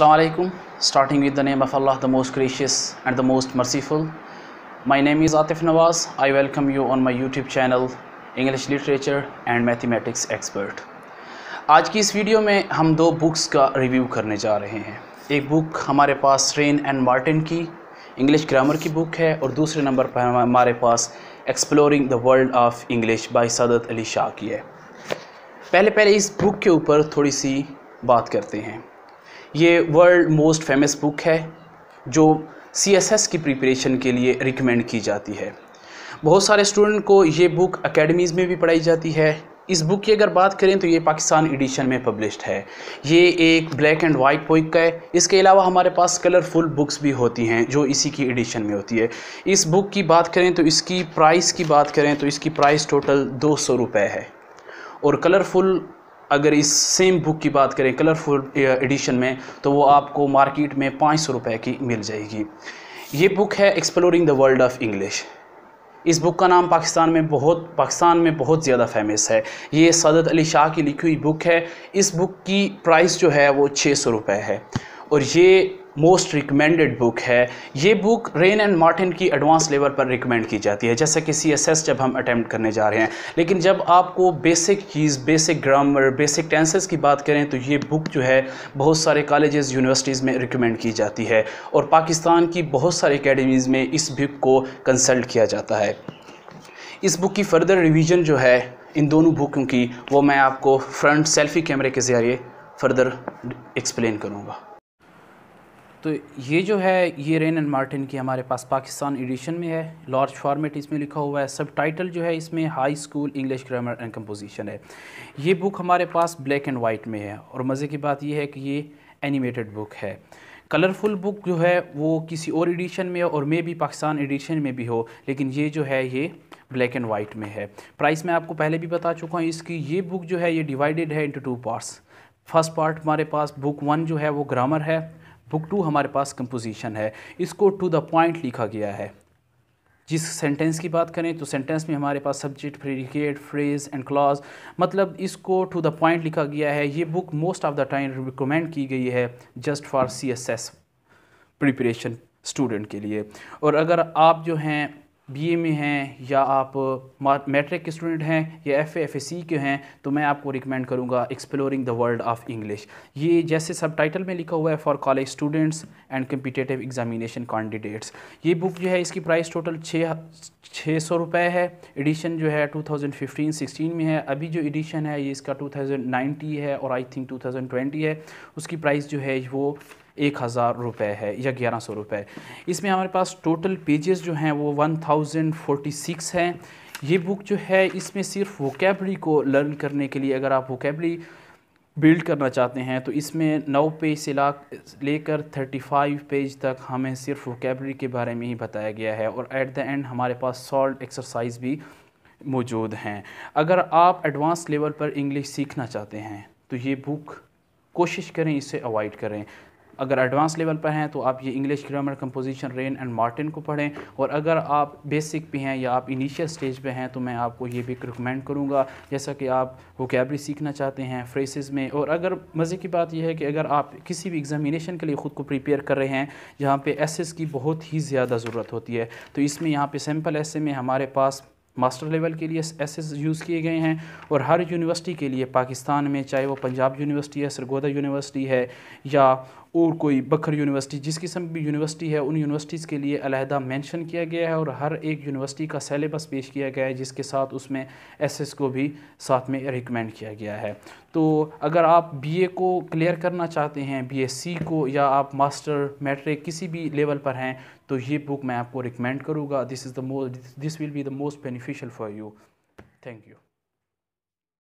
Assalamualaikum. Starting with the name of Allah, the most gracious and the most merciful. My name is Atif Nawaz. I welcome you on my YouTube channel, English Literature and Mathematics Expert. आज की इस video में हम दो books का review करने जा रहे हैं एक बुक हमारे पास रेन एंड मार्टिन की इंग्लिश ग्रामर की बुक है और दूसरे नंबर पर हमारे पास exploring the world of English by Sadat Ali Shah की है पहले पहले इस बुक के ऊपर थोड़ी सी बात करते हैं ये वर्ल्ड मोस्ट फेमस बुक है जो सी एस एस की प्रिपरेशन के लिए रिकमेंड की जाती है बहुत सारे स्टूडेंट को ये बुक अकेडमीज़ में भी पढ़ाई जाती है इस बुक की अगर बात करें तो ये पाकिस्तान एडिशन में पब्लिश्ड है ये एक ब्लैक एंड वाइट बुक है इसके अलावा हमारे पास कलरफुल बुक्स भी होती हैं जो इसी की एडिशन में होती है इस बुक की बात करें तो इसकी प्राइस की बात करें तो इसकी प्राइस टोटल दो सौ रुपये है और कलरफुल अगर इस सेम बुक की बात करें कलरफुल एडिशन uh, में तो वो आपको मार्केट में पाँच सौ रुपये की मिल जाएगी ये बुक है exploring the world of English इस बुक का नाम पाकिस्तान में बहुत पाकिस्तान में बहुत ज़्यादा फेमस है ये सदत अली शाह की लिखी हुई बुक है इस बुक की प्राइस जो है वो छः सौ रुपये है और ये मोस्ट रिकमेंडेड बुक है ये बुक रेन एंड मार्टिन की एडवांस लेवल पर रिकमेंड की जाती है जैसे कि सी एस एस जब हम अटैम्प्ट करने जा रहे हैं लेकिन जब आपको बेसिक चीज़ बेसिक ग्रामर बेसिक टेंसेस की बात करें तो ये बुक जो है बहुत सारे कॉलेजेस यूनिवर्सिटीज़ में रिकमेंड की जाती है और पाकिस्तान की बहुत सारी अकेडमीज़ में इस बुक को कंसल्ट किया जाता है इस बुक की फर्दर रिविजन जो है इन दोनों बुकों की वो मैं आपको फ्रंट सेल्फी कैमरे के ज़रिए फ़र्दर एक्सप्लेन करूँगा तो ये जो है ये रेन एंड मार्टिन की हमारे पास पाकिस्तान एडिशन में है लार्ज फॉर्मेट इसमें लिखा हुआ है सब टाइटल जो है इसमें high school English grammar and composition है ये बुक हमारे पास ब्लैक एंड वाइट में है और मज़े की बात यह है कि ये एनिमेटेड बुक है कलरफुल बुक जो है वो किसी और एडिशन में और मे भी पाकिस्तान एडिशन में भी हो लेकिन ये जो है ये ब्लैक एंड वाइट में है प्राइस मैं आपको पहले भी बता चुका हूँ इसकी ये बुक जो है ये डिवाइडेड है into two parts first part हमारे पास बुक वन जो है वो ग्रामर है बुक टू हमारे पास कंपोजिशन है इसको टू द पॉइंट लिखा गया है जिस सेंटेंस की बात करें तो सेंटेंस में हमारे पास subject predicate phrase and clause मतलब इसको टू द पॉइंट लिखा गया है ये book most of the time recommend की गई है just for C S S preparation student के लिए और अगर आप जो हैं बीए में हैं या आप मैट्रिक के स्टूडेंट हैं या एफ एफ सी के हैं तो मैं आपको रिकमेंड करूँगा exploring the world of English ये जैसे सब टाइटल में लिखा हुआ है for college students and competitive examination candidates ये बुक जो है इसकी प्राइस टोटल छः छः सौ रुपये है एडिशन जो है 2015-16 में है अभी जो एडिशन है ये इसका 2090 है और आई थिंक 2020 है उसकी प्राइस जो है वो एक हज़ार रुपये है या ग्यारह सौ रुपये इसमें हमारे पास टोटल पेजेस जो हैं वो वन थाउजेंड फोर्टी सिक्स हैं ये बुक जो है इसमें सिर्फ वोकेबली को लर्न करने के लिए अगर आप वोकेबली बिल्ड करना चाहते हैं तो इसमें नौ पेज से ला लेकर थर्टी फाइव पेज तक हमें सिर्फ वोकेबली के बारे में ही बताया गया है और एट द एंड हमारे पास सॉल्ट एक्सरसाइज भी मौजूद हैं अगर आप एडवांस लेवल पर इंग्लिश सीखना चाहते हैं तो ये बुक कोशिश करें इसे अवॉइड करें अगर एडवांस लेवल पर हैं तो आप ये English grammar composition Wren and Martin को पढ़ें और अगर आप बेसिक भी हैं या आप इनिशियल स्टेज पे हैं तो मैं आपको ये भी रिकमेंड करूँगा जैसा कि आप वोकेबरी सीखना चाहते हैं फ्रेसिस में और अगर मज़े की बात यह है कि अगर आप किसी भी एग्ज़ामिनेशन के लिए ख़ुद को प्रिपेयर कर रहे हैं जहाँ पर एस की बहुत ही ज़्यादा ज़रूरत होती है तो इसमें यहाँ पर सैम्पल ऐसे में हमारे पास मास्टर लेवल के लिए एस यूज़ किए गए हैं और हर यूनिवर्सिटी के लिए पाकिस्तान में चाहे वो पंजाब यूनिवर्सिटी है सरगोदा यूनिवर्सिटी है या और कोई बखर यूनिवर्सिटी जिस किस्म की यूनिवर्सिटी है उन यूनिवर्सिटीज़ के लिए अलहदा मेंशन किया गया है और हर एक यूनिवर्सिटी का सेलेबस पेश किया गया है जिसके साथ उसमें एसएस को भी साथ में रिकमेंड किया गया है तो अगर आप बीए को क्लियर करना चाहते हैं बीएससी को या आप मास्टर मैट्रिक किसी भी लेवल पर हैं तो ये बुक मैं आपको रिकमेंड करूँगा this is the most this will be the most beneficial for you thank you